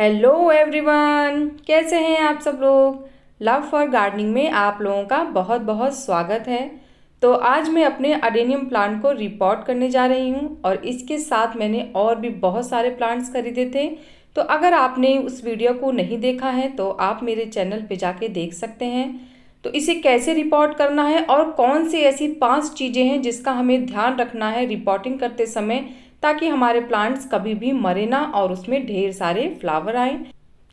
hello everyone कैसे हैं आप सब लोग लव फॉर गार्डनिंग में आप लोगों का बहुत बहुत स्वागत है तो आज मैं अपने अडेनियम प्लांट को रिपोर्ट करने जा रही हूँ और इसके साथ मैंने और भी बहुत सारे प्लांट्स खरीदे थे तो अगर आपने उस वीडियो को नहीं देखा है तो आप मेरे चैनल पे जाके देख सकते हैं तो इसे कैसे रिपोर्ट करना है और कौन सी ऐसी पाँच चीज़ें हैं जिसका हमें ध्यान रखना है रिपोर्टिंग करते समय ताकि हमारे प्लांट्स कभी भी मरे ना और उसमें ढेर सारे फ्लावर आए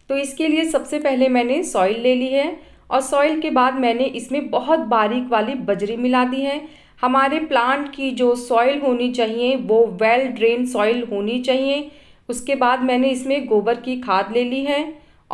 तो इसके लिए सबसे पहले मैंने सॉइल ले ली है और सॉइल के बाद मैंने इसमें बहुत बारीक वाली बजरी मिला दी है हमारे प्लांट की जो सॉइल होनी चाहिए वो वेल ड्रेन सॉइल होनी चाहिए उसके बाद मैंने इसमें गोबर की खाद ले ली है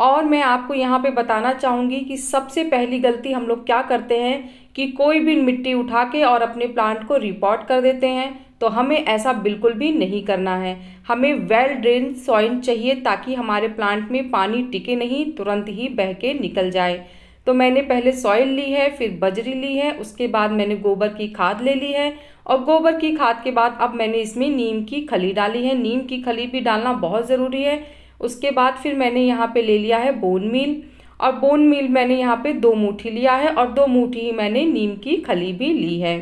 और मैं आपको यहाँ पे बताना चाहूँगी कि सबसे पहली गलती हम लोग क्या करते हैं कि कोई भी मिट्टी उठा के और अपने प्लांट को रिपोर्ट कर देते हैं तो हमें ऐसा बिल्कुल भी नहीं करना है हमें वेल ड्रेन सॉइल चाहिए ताकि हमारे प्लांट में पानी टिके नहीं तुरंत ही बह के निकल जाए तो मैंने पहले सॉइल ली है फिर बजरी ली है उसके बाद मैंने गोबर की खाद ले ली है और गोबर की खाद के बाद अब मैंने इसमें नीम की खली डाली है नीम की खली भी डालना बहुत ज़रूरी है उसके बाद फिर मैंने यहाँ पे ले लिया है बोन मील और बोन मील मैंने यहाँ पे दो मूठी लिया है और दो मूठी ही मैंने नीम की खली भी ली है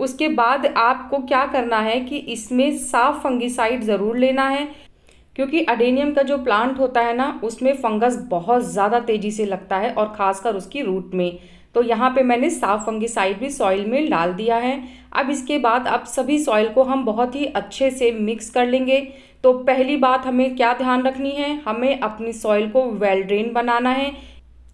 उसके बाद आपको क्या करना है कि इसमें साफ फंगिसाइड ज़रूर लेना है क्योंकि अडेनियम का जो प्लांट होता है ना उसमें फंगस बहुत ज़्यादा तेज़ी से लगता है और ख़ासकर उसकी रूट में तो यहाँ पे मैंने साफ फंगिसाइड भी सॉइल में डाल दिया है अब इसके बाद अब सभी सॉइल को हम बहुत ही अच्छे से मिक्स कर लेंगे तो पहली बात हमें क्या ध्यान रखनी है हमें अपनी सॉइल को वेल ड्रेन बनाना है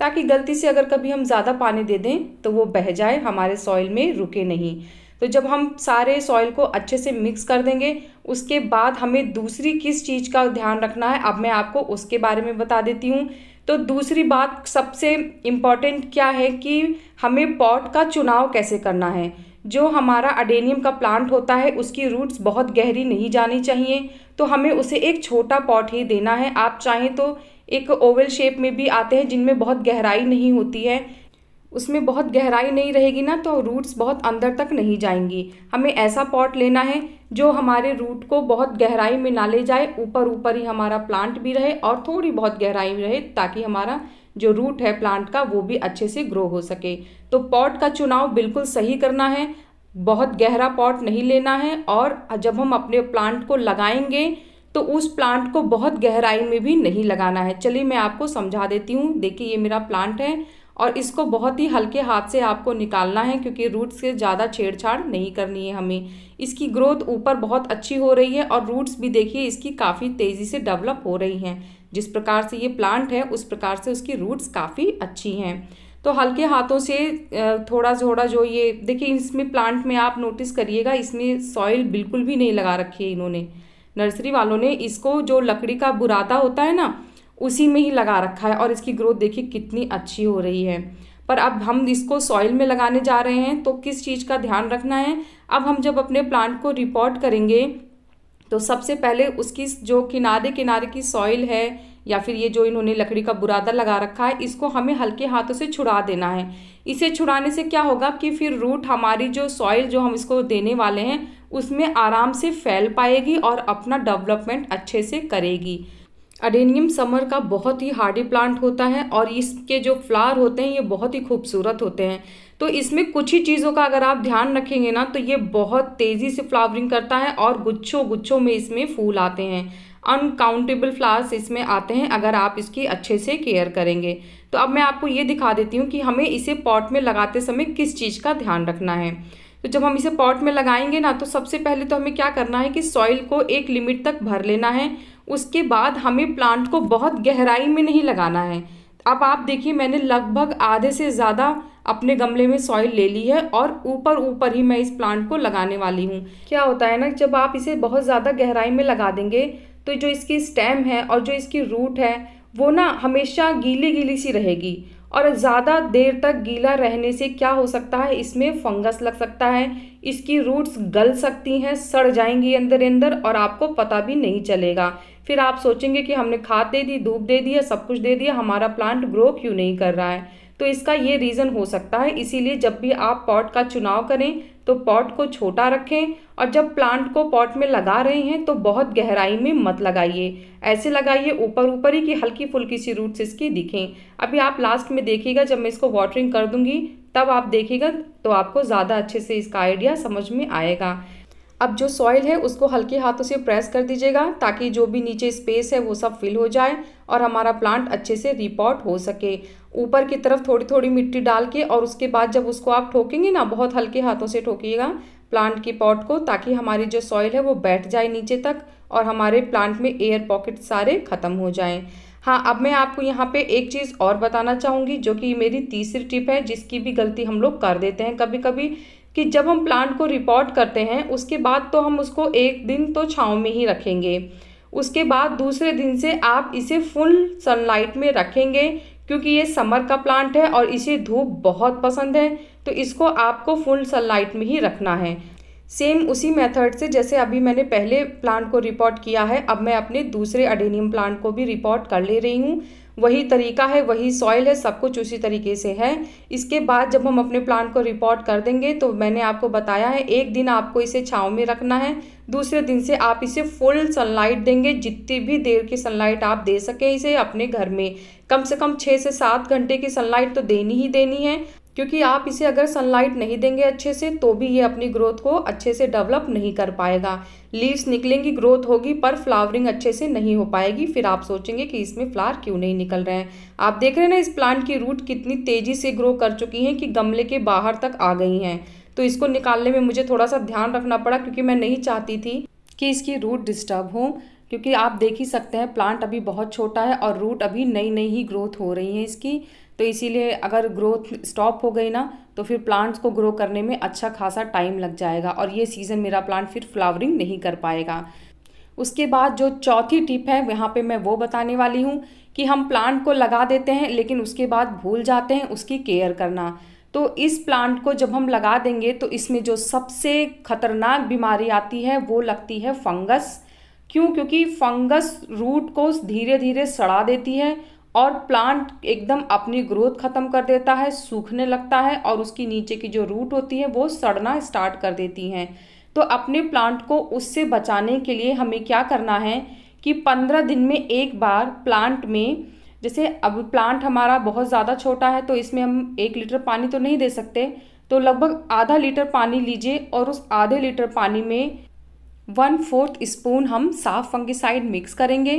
ताकि गलती से अगर कभी हम ज़्यादा पानी दे दें तो वो बह जाए हमारे सॉइल में रुके नहीं तो जब हम सारे सॉइल को अच्छे से मिक्स कर देंगे उसके बाद हमें दूसरी किस चीज़ का ध्यान रखना है अब मैं आपको उसके बारे में बता देती हूँ तो दूसरी बात सबसे इम्पॉर्टेंट क्या है कि हमें पॉट का चुनाव कैसे करना है जो हमारा अडेनियम का प्लांट होता है उसकी रूट्स बहुत गहरी नहीं जानी चाहिए तो हमें उसे एक छोटा पॉट ही देना है आप चाहें तो एक ओवल शेप में भी आते हैं जिनमें बहुत गहराई नहीं होती है उसमें बहुत गहराई नहीं रहेगी ना तो रूट्स बहुत अंदर तक नहीं जाएंगी हमें ऐसा पॉट लेना है जो हमारे रूट को बहुत गहराई में ना ले जाए ऊपर ऊपर ही हमारा प्लांट भी रहे और थोड़ी बहुत गहराई में रहे ताकि हमारा जो रूट है प्लांट का वो भी अच्छे से ग्रो हो सके तो पॉट का चुनाव बिल्कुल सही करना है बहुत गहरा पॉट नहीं लेना है और जब हम अपने प्लांट को लगाएंगे तो उस प्लांट को बहुत गहराई में भी नहीं लगाना है चलिए मैं आपको समझा देती हूँ देखिए ये मेरा प्लांट है और इसको बहुत ही हल्के हाथ से आपको निकालना है क्योंकि रूट्स से ज़्यादा छेड़छाड़ नहीं करनी है हमें इसकी ग्रोथ ऊपर बहुत अच्छी हो रही है और रूट्स भी देखिए इसकी काफ़ी तेज़ी से डेवलप हो रही हैं जिस प्रकार से ये प्लांट है उस प्रकार से उसकी रूट्स काफ़ी अच्छी हैं तो हल्के हाथों से थोड़ा थोड़ा जो ये देखिए इसमें प्लांट में आप नोटिस करिएगा इसमें सॉइल बिल्कुल भी नहीं लगा रखी है इन्होंने नर्सरी वालों ने इसको जो लकड़ी का बुरादा होता है ना उसी में ही लगा रखा है और इसकी ग्रोथ देखिए कितनी अच्छी हो रही है पर अब हम इसको सॉइल में लगाने जा रहे हैं तो किस चीज़ का ध्यान रखना है अब हम जब अपने प्लांट को रिपोर्ट करेंगे तो सबसे पहले उसकी जो किनारे किनारे की सॉइल है या फिर ये जो इन्होंने लकड़ी का बुरादा लगा रखा है इसको हमें हल्के हाथों से छुड़ा देना है इसे छुड़ाने से क्या होगा कि फिर रूट हमारी जो सॉइल जो हम इसको देने वाले हैं उसमें आराम से फैल पाएगी और अपना डेवलपमेंट अच्छे से करेगी अडेनियम समर का बहुत ही हार्डी प्लांट होता है और इसके जो फ्लावर होते हैं ये बहुत ही खूबसूरत होते हैं तो इसमें कुछ ही चीज़ों का अगर आप ध्यान रखेंगे ना तो ये बहुत तेज़ी से फ्लावरिंग करता है और गुच्छों गुच्छों में इसमें फूल आते हैं अनकाउंटेबल फ्लावर्स इसमें आते हैं अगर आप इसकी अच्छे से केयर करेंगे तो अब मैं आपको ये दिखा देती हूँ कि हमें इसे पॉट में लगाते समय किस चीज़ का ध्यान रखना है तो जब हम इसे पॉट में लगाएंगे ना तो सबसे पहले तो हमें क्या करना है कि सॉइल को एक लिमिट तक भर लेना है उसके बाद हमें प्लांट को बहुत गहराई में नहीं लगाना है अब आप देखिए मैंने लगभग आधे से ज़्यादा अपने गमले में सॉइल ले ली है और ऊपर ऊपर ही मैं इस प्लांट को लगाने वाली हूँ क्या होता है ना जब आप इसे बहुत ज़्यादा गहराई में लगा देंगे तो जो इसकी स्टेम है और जो इसकी रूट है वो ना हमेशा गीली गीली सी रहेगी और ज़्यादा देर तक गीला रहने से क्या हो सकता है इसमें फंगस लग सकता है इसकी रूट्स गल सकती हैं सड़ जाएंगी अंदर अंदर और आपको पता भी नहीं चलेगा फिर आप सोचेंगे कि हमने खाद दे दी धूप दे दी सब कुछ दे दिया हमारा प्लांट ग्रो क्यों नहीं कर रहा है तो इसका ये रीज़न हो सकता है इसीलिए जब भी आप पॉट का चुनाव करें तो पॉट को छोटा रखें और जब प्लांट को पॉट में लगा रहे हैं तो बहुत गहराई में मत लगाइए ऐसे लगाइए ऊपर ऊपर ही कि हल्की फुल्की सी रूट्स इसकी दिखें अभी आप लास्ट में देखिएगा जब मैं इसको वाटरिंग कर दूंगी तब आप देखिएगा तो आपको ज़्यादा अच्छे से इसका आइडिया समझ में आएगा अब जो सॉइल है उसको हल्के हाथों से प्रेस कर दीजिएगा ताकि जो भी नीचे स्पेस है वो सब फिल हो जाए और हमारा प्लांट अच्छे से रिपोर्ट हो सके ऊपर की तरफ थोड़ी थोड़ी मिट्टी डाल के और उसके बाद जब उसको आप ठोकेंगे ना बहुत हल्के हाथों से ठोकिएगा प्लांट की पॉट को ताकि हमारी जो सॉइल है वो बैठ जाए नीचे तक और हमारे प्लांट में एयर पॉकेट सारे ख़त्म हो जाएं हाँ अब मैं आपको यहाँ पे एक चीज़ और बताना चाहूँगी जो कि मेरी तीसरी टिप है जिसकी भी गलती हम लोग कर देते हैं कभी कभी कि जब हम प्लांट को रिपोर्ट करते हैं उसके बाद तो हम उसको एक दिन तो छाँव में ही रखेंगे उसके बाद दूसरे दिन से आप इसे फुल सनलाइट में रखेंगे क्योंकि ये समर का प्लांट है और इसे धूप बहुत पसंद है तो इसको आपको फुल सनलाइट में ही रखना है सेम उसी मेथड से जैसे अभी मैंने पहले प्लांट को रिपोर्ट किया है अब मैं अपने दूसरे अडेनियम प्लांट को भी रिपोर्ट कर ले रही हूँ वही तरीका है वही सॉइल है सब कुछ उसी तरीके से है इसके बाद जब हम अपने प्लांट को रिपोर्ट कर देंगे तो मैंने आपको बताया है एक दिन आपको इसे छाँव में रखना है दूसरे दिन से आप इसे फुल सनलाइट देंगे जितनी भी देर की सनलाइट आप दे सकें इसे अपने घर में कम से कम छः से सात घंटे की सनलाइट तो देनी ही देनी है क्योंकि आप इसे अगर सनलाइट नहीं देंगे अच्छे से तो भी ये अपनी ग्रोथ को अच्छे से डेवलप नहीं कर पाएगा लीव्स निकलेंगी ग्रोथ होगी पर फ्लावरिंग अच्छे से नहीं हो पाएगी फिर आप सोचेंगे कि इसमें फ्लावर क्यों नहीं निकल रहे हैं आप देख रहे हैं ना इस प्लांट की रूट कितनी तेज़ी से ग्रो कर चुकी हैं कि गमले के बाहर तक आ गई हैं तो इसको निकालने में मुझे थोड़ा सा ध्यान रखना पड़ा क्योंकि मैं नहीं चाहती थी कि इसकी रूट डिस्टर्ब हो क्योंकि आप देख ही सकते हैं प्लांट अभी बहुत छोटा है और रूट अभी नई नई ही ग्रोथ हो रही है इसकी तो इसीलिए अगर ग्रोथ स्टॉप हो गई ना तो फिर प्लांट्स को ग्रो करने में अच्छा खासा टाइम लग जाएगा और ये सीज़न मेरा प्लांट फिर फ्लावरिंग नहीं कर पाएगा उसके बाद जो चौथी टिप है यहाँ पे मैं वो बताने वाली हूँ कि हम प्लांट को लगा देते हैं लेकिन उसके बाद भूल जाते हैं उसकी केयर करना तो इस प्लांट को जब हम लगा देंगे तो इसमें जो सबसे खतरनाक बीमारी आती है वो लगती है फंगस क्यों क्योंकि फंगस रूट को धीरे धीरे सड़ा देती है और प्लांट एकदम अपनी ग्रोथ ख़त्म कर देता है सूखने लगता है और उसकी नीचे की जो रूट होती है वो सड़ना स्टार्ट कर देती हैं तो अपने प्लांट को उससे बचाने के लिए हमें क्या करना है कि पंद्रह दिन में एक बार प्लांट में जैसे अब प्लांट हमारा बहुत ज़्यादा छोटा है तो इसमें हम एक लीटर पानी तो नहीं दे सकते तो लगभग आधा लीटर पानी लीजिए और उस आधे लीटर पानी में वन फोर्थ स्पून हम साफ फंगिसाइड मिक्स करेंगे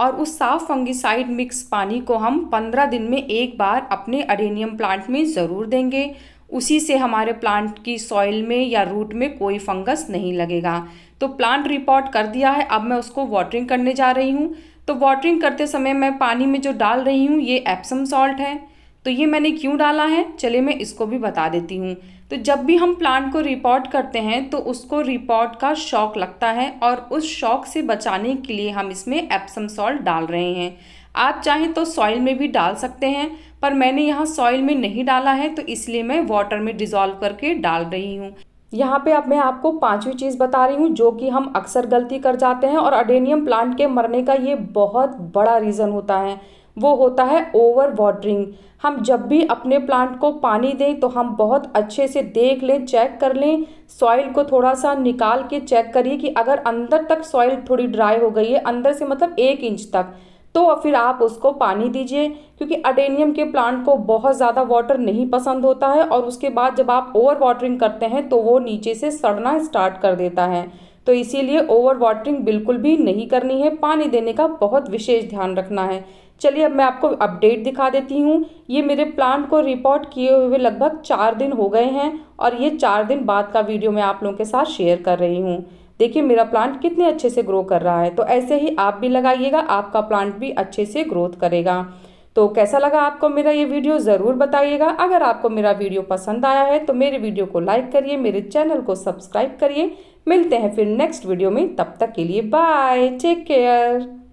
और उस साफ फंगिसाइड मिक्स पानी को हम पंद्रह दिन में एक बार अपने अरेनियम प्लांट में ज़रूर देंगे उसी से हमारे प्लांट की सॉइल में या रूट में कोई फंगस नहीं लगेगा तो प्लांट रिपोर्ट कर दिया है अब मैं उसको वाटरिंग करने जा रही हूँ तो वाटरिंग करते समय मैं पानी में जो डाल रही हूँ ये एप्सम सॉल्ट है तो ये मैंने क्यों डाला है चलिए मैं इसको भी बता देती हूँ तो जब भी हम प्लांट को रिपोर्ट करते हैं तो उसको रिपोर्ट का शौक लगता है और उस शौक से बचाने के लिए हम इसमें एप्सम सॉल्ट डाल रहे हैं आप चाहें तो सॉइल में भी डाल सकते हैं पर मैंने यहाँ सॉइल में नहीं डाला है तो इसलिए मैं वाटर में डिज़ोल्व करके डाल रही हूँ यहाँ पे अब मैं आपको पांचवी चीज़ बता रही हूँ जो कि हम अक्सर गलती कर जाते हैं और अडेनियम प्लांट के मरने का ये बहुत बड़ा रीज़न होता है वो होता है ओवर वाटरिंग हम जब भी अपने प्लांट को पानी दें तो हम बहुत अच्छे से देख लें चेक कर लें सॉइल को थोड़ा सा निकाल के चेक करिए कि अगर अंदर तक सॉइल थोड़ी ड्राई हो गई है अंदर से मतलब एक इंच तक तो फिर आप उसको पानी दीजिए क्योंकि अडेनियम के प्लांट को बहुत ज़्यादा वाटर नहीं पसंद होता है और उसके बाद जब आप ओवर वाटरिंग करते हैं तो वो नीचे से सड़ना स्टार्ट कर देता है तो इसीलिए ओवर वाटरिंग बिल्कुल भी नहीं करनी है पानी देने का बहुत विशेष ध्यान रखना है चलिए अब मैं आपको अपडेट दिखा देती हूँ ये मेरे प्लांट को रिपोर्ट किए हुए लगभग चार दिन हो गए हैं और ये चार दिन बाद का वीडियो मैं आप लोगों के साथ शेयर कर रही हूँ देखिए मेरा प्लांट कितने अच्छे से ग्रो कर रहा है तो ऐसे ही आप भी लगाइएगा आपका प्लांट भी अच्छे से ग्रोथ करेगा तो कैसा लगा आपको मेरा ये वीडियो ज़रूर बताइएगा अगर आपको मेरा वीडियो पसंद आया है तो मेरे वीडियो को लाइक करिए मेरे चैनल को सब्सक्राइब करिए मिलते हैं फिर नेक्स्ट वीडियो में तब तक के लिए बाय टेक केयर